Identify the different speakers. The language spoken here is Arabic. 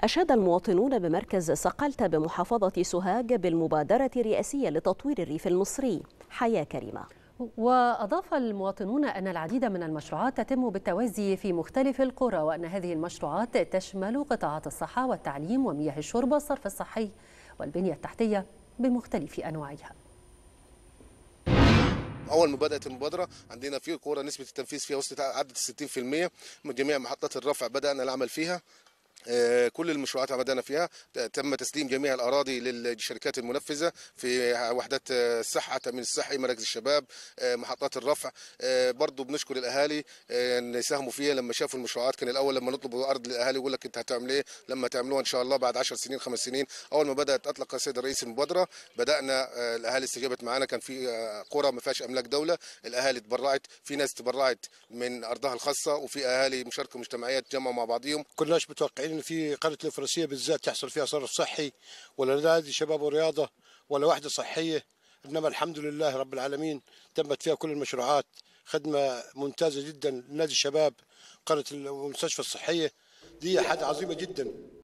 Speaker 1: أشاد المواطنون بمركز سقلت بمحافظة سوهاج بالمبادرة الرئاسية لتطوير الريف المصري حياة كريمة
Speaker 2: وأضاف المواطنون أن العديد من المشروعات تتم بالتوازي في مختلف القرى وأن هذه المشروعات تشمل قطاعات الصحة والتعليم ومياه الشرب والصرف الصحي والبنية التحتية بمختلف أنواعها
Speaker 3: اول ما بدات المبادره عندنا في قرى نسبه التنفيذ فيها وصلت عدت 60% من جميع محطات الرفع بدانا العمل فيها آه، كل المشروعات اللي بدأنا فيها تم تسليم جميع الأراضي للشركات المنفذة في وحدات الصحة آه، تأمين الصحي مراكز الشباب آه، محطات الرفع برضو بنشكر الأهالي إن ساهموا فيها لما شافوا المشروعات كان الأول لما نطلب أرض للأهالي يقول لك أنت هتعمل إيه لما تعملوها إن شاء الله بعد 10 سنين خمس سنين أول ما بدأت أطلق السيد الرئيس المبادرة بدأنا الأهالي استجابت معانا كان في قرى ما فيهاش أملاك دولة الأهالي تبرعت في ناس تبرعت من أرضها الخاصة وفي أهالي مشاركة مجتمعية تجمعوا مع بعضهم
Speaker 4: كناش متوقعين ان في قناه الفرنسيه بالذات تحصل فيها صرف صحي ولا نادي شباب ورياضه ولا وحده صحيه انما الحمد لله رب العالمين تمت فيها كل المشروعات خدمه ممتازه جدا لنادي الشباب قريه المستشفى الصحيه دي حاجه عظيمه جدا